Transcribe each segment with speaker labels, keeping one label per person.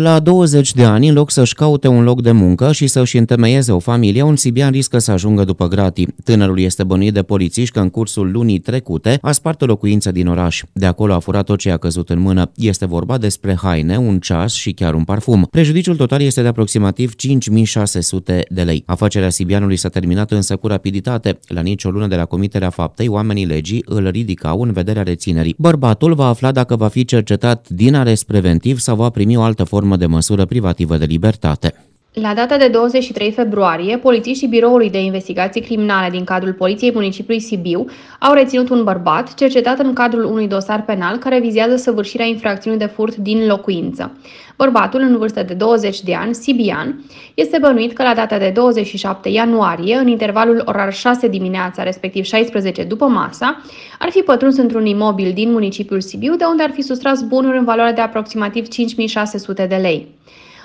Speaker 1: La 20 de ani, în loc să-și caute un loc de muncă și să-și întemeieze o familie, un sibian riscă să ajungă după gratii. Tânărul este bănuit de polițiști că în cursul lunii trecute a spart o locuință din oraș. De acolo a furat tot ce a căzut în mână. Este vorba despre haine, un ceas și chiar un parfum. Prejudiciul total este de aproximativ 5600 de lei. Afacerea sibianului s-a terminat însă cu rapiditate. La nicio lună de la comiterea faptei, oamenii legii îl ridicau în vederea reținerii. Bărbatul va afla dacă va fi cercetat din arest preventiv sau va primi o altă formă formă de măsură privativă de libertate.
Speaker 2: La data de 23 februarie, polițiștii Biroului de Investigații Criminale din cadrul Poliției Municipiului Sibiu au reținut un bărbat cercetat în cadrul unui dosar penal care vizează săvârșirea infracțiunii de furt din locuință. Bărbatul, în vârstă de 20 de ani, sibian, este bănuit că la data de 27 ianuarie, în intervalul orar 6 dimineața, respectiv 16 după masa, ar fi pătruns într-un imobil din municipiul Sibiu, de unde ar fi sustras bunuri în valoare de aproximativ 5600 de lei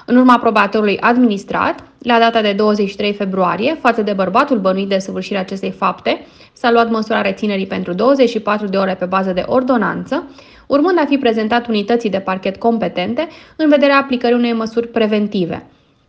Speaker 2: în urma probatorului administrat, la data de 23 februarie, față de bărbatul bănuit de săvârșirea acestei fapte, s-a luat măsura reținerii pentru 24 de ore pe bază de ordonanță, urmând a fi prezentat unității de parchet competente în vederea aplicării unei măsuri preventive.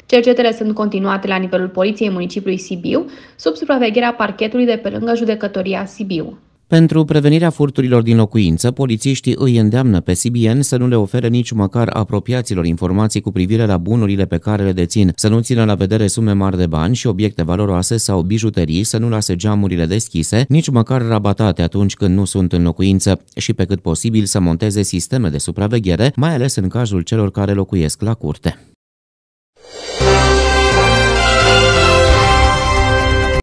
Speaker 2: Cercetele sunt continuate la nivelul Poliției Municipiului Sibiu, sub supravegherea parchetului de pe lângă Judecătoria Sibiu.
Speaker 1: Pentru prevenirea furturilor din locuință, polițiștii îi îndeamnă pe CBN să nu le ofere nici măcar apropiaților informații cu privire la bunurile pe care le dețin, să nu țină la vedere sume mari de bani și obiecte valoroase sau bijuterii, să nu lase geamurile deschise, nici măcar rabatate atunci când nu sunt în locuință și pe cât posibil să monteze sisteme de supraveghere, mai ales în cazul celor care locuiesc la curte.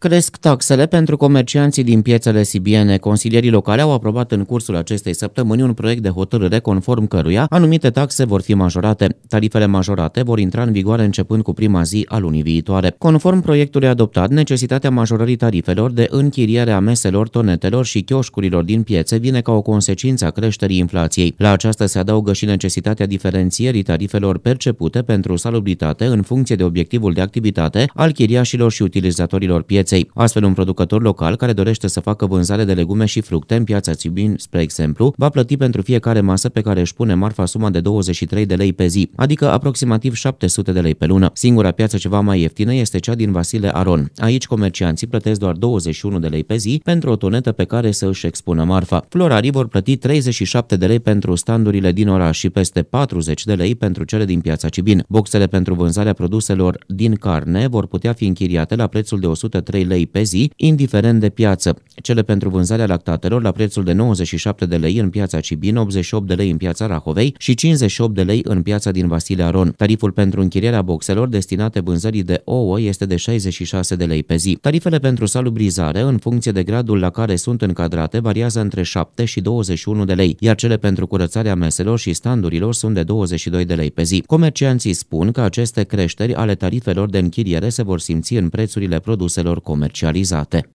Speaker 1: cresc taxele pentru comercianții din piețele sibiene. Consilierii locale au aprobat în cursul acestei săptămâni un proiect de hotărâre conform căruia anumite taxe vor fi majorate. Tarifele majorate vor intra în vigoare începând cu prima zi a lunii viitoare. Conform proiectului adoptat, necesitatea majorării tarifelor de închiriere a meselor, tonetelor și chioșcurilor din piețe vine ca o consecință a creșterii inflației. La aceasta se adaugă și necesitatea diferențierii tarifelor percepute pentru salubritate în funcție de obiectivul de activitate al chiriașilor și utilizatorilor piețe pieței. Astfel, un producător local care dorește să facă vânzare de legume și fructe în piața Țibin, spre exemplu, va plăti pentru fiecare masă pe care își pune marfa suma de 23 de lei pe zi, adică aproximativ 700 de lei pe lună. Singura piață ceva mai ieftină este cea din Vasile Aron. Aici comercianții plătesc doar 21 de lei pe zi pentru o tonetă pe care să își expună marfa. Florarii vor plăti 37 de lei pentru standurile din oraș și peste 40 de lei pentru cele din piața Cibin. Boxele pentru vânzarea produselor din carne vor putea fi închiriate la prețul de 130 3 lei pe zi, indiferent de piață. Cele pentru vânzarea lactatelor la prețul de 97 de lei în piața Cibin, 88 de lei în piața Rahovei și 58 de lei în piața din Vasile Aron. Tariful pentru închirierea boxelor destinate vânzării de ouă este de 66 de lei pe zi. Tarifele pentru salubrizare, în funcție de gradul la care sunt încadrate, variază între 7 și 21 de lei, iar cele pentru curățarea meselor și standurilor sunt de 22 de lei pe zi. Comercianții spun că aceste creșteri ale tarifelor de închiriere se vor simți în prețurile produselor comercializate.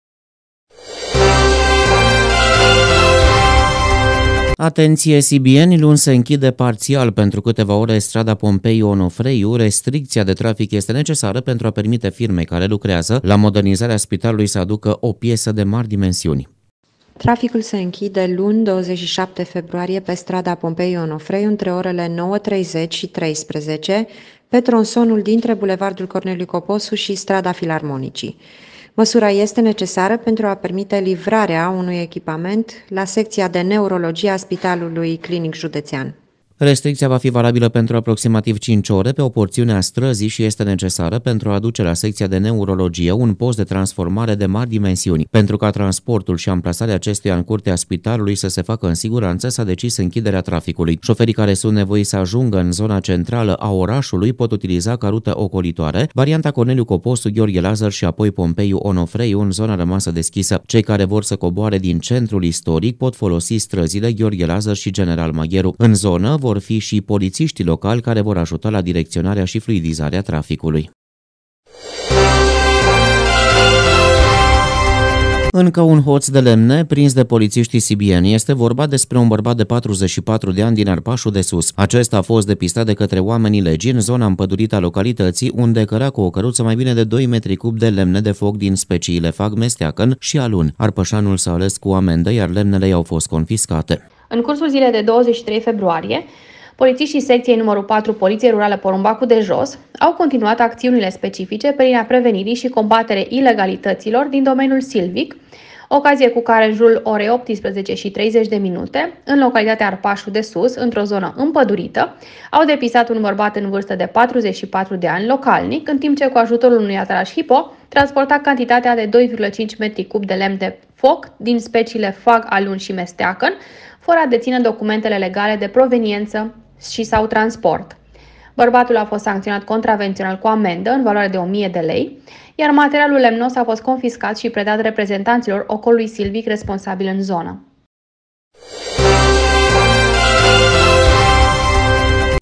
Speaker 1: Atenție sibieni, luni se închide parțial pentru câteva ore strada Pompei Onofreiu. Restricția de trafic este necesară pentru a permite firmei care lucrează la modernizarea spitalului să aducă o piesă de mari dimensiuni.
Speaker 2: Traficul se închide luni 27 februarie pe strada Pompei onofreiu între orele 9.30 și 13 pe tronsonul dintre Bulevardul Corneliu Coposu și strada Filarmonicii. Măsura este necesară pentru a permite livrarea unui echipament la secția de neurologie a Spitalului Clinic Județean.
Speaker 1: Restricția va fi valabilă pentru aproximativ 5 ore pe o porțiune a străzii și este necesară pentru a aduce la secția de neurologie un post de transformare de mari dimensiuni. Pentru ca transportul și amplasarea acestuia în curtea spitalului să se facă în siguranță, s-a decis închiderea traficului. Șoferii care sunt nevoiți să ajungă în zona centrală a orașului pot utiliza ca rută ocolitoare varianta Corneliu Coposu, Gheorghe Lazar și apoi Pompeiu Onofrei, în zona rămasă deschisă. Cei care vor să coboare din centrul istoric pot folosi străzile Gheorghe Lazar și General Magheru. În zonă vor vor fi și polițiștii locali care vor ajuta la direcționarea și fluidizarea traficului. Încă un hoț de lemne prins de polițiștii sibieni. Este vorba despre un bărbat de 44 de ani din Arpașul de Sus. Acesta a fost depistat de către oamenii legii în zona împădurită a localității, unde căra cu o căruță mai bine de 2 metri cub de lemne de foc din speciile fag, mesteacăn și alun. Arpășanul s-a ales cu amendă, iar lemnele i-au fost confiscate.
Speaker 2: În cursul zilei de 23 februarie, polițiștii secției numărul 4 Poliție Rurală Porumbacu de Jos au continuat acțiunile specifice pe linia prevenirii și combatere ilegalităților din domeniul silvic, ocazie cu care în jurul orei 18 și 30 de minute, în localitatea Arpașu de Sus, într-o zonă împădurită, au depisat un bărbat în vârstă de 44 de ani localnic, în timp ce cu ajutorul unui atraș hipo transporta cantitatea de 2,5 metri cub de lemn de foc din speciile fag, alun și mesteacăn, fără a deține documentele legale de proveniență și sau transport. Bărbatul a fost sancționat contravențional cu amendă în valoare de 1000 de lei, iar materialul lemnos a fost confiscat și predat reprezentanților ocolului silvic responsabil în zonă.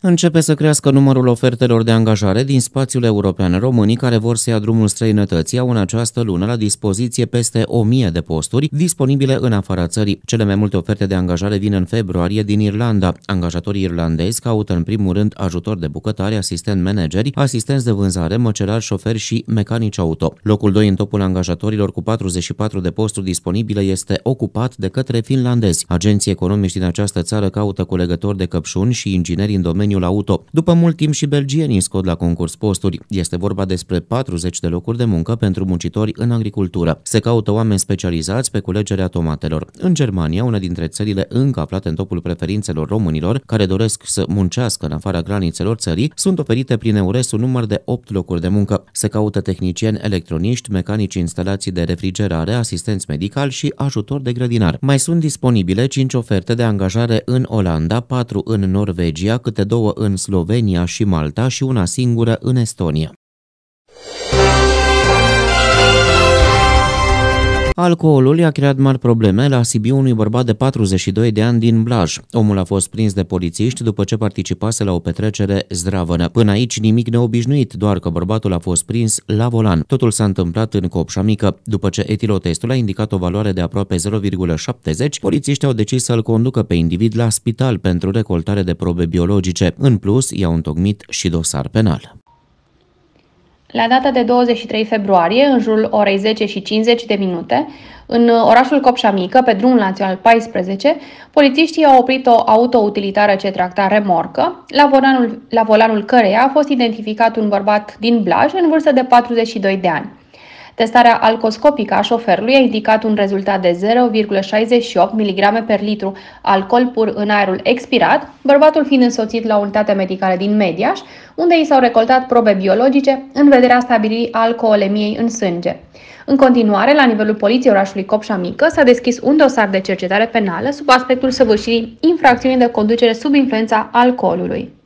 Speaker 1: Începe să crească numărul ofertelor de angajare din spațiul european. Românii care vor să ia drumul străinătății au în această lună la dispoziție peste 1000 de posturi disponibile în afara țării. Cele mai multe oferte de angajare vin în februarie din Irlanda. Angajatorii irlandezi caută în primul rând ajutor de bucătare, asistent manageri, asistenți de vânzare, măcelari, șoferi și mecanici auto. Locul 2 în topul angajatorilor cu 44 de posturi disponibile este ocupat de către finlandezi. Agenții economici din această țară caută colegători de căpșuni și ingineri în domeniul domeniul auto. După mult timp și belgienii scot la concurs posturi. Este vorba despre 40 de locuri de muncă pentru muncitori în agricultură. Se caută oameni specializați pe culegerea tomatelor. În Germania, una dintre țările încă aflate în topul preferințelor românilor care doresc să muncească în afara granițelor țării, sunt oferite prin EURES un număr de 8 locuri de muncă. Se caută tehnicieni electroniști, mecanici instalații de refrigerare, asistenți medicali și ajutor de grădinar. Mai sunt disponibile 5 oferte de angajare în Olanda, 4 în Norvegia, câte două două în Slovenia și Malta și una singură în Estonia. Alcoolul i-a creat mari probleme la Sibiu unui bărbat de 42 de ani din Blaj. Omul a fost prins de polițiști după ce participase la o petrecere zdravănă. Până aici nimic neobișnuit, doar că bărbatul a fost prins la volan. Totul s-a întâmplat în Copșa Mică. După ce etilotestul a indicat o valoare de aproape 0,70, polițiștii au decis să-l conducă pe individ la spital pentru recoltare de probe biologice. În plus, i-au întocmit și dosar penal.
Speaker 2: La data de 23 februarie, în jurul orei 10 și 50 de minute, în uh, orașul Copșa Mică, pe drumul național 14, polițiștii au oprit o auto-utilitară ce tracta remorcă, la volanul, la volanul căreia a fost identificat un bărbat din Blaj în vârstă de 42 de ani. Testarea alcoscopică a șoferului a indicat un rezultat de 0,68 mg per litru alcool pur în aerul expirat, bărbatul fiind însoțit la unitatea medicală din Mediaș, unde i s-au recoltat probe biologice în vederea stabilirii alcoolemiei în sânge. În continuare, la nivelul poliției orașului Copșa Mică s-a deschis un dosar de cercetare penală sub aspectul săvârșirii infracțiunii de conducere sub influența alcoolului.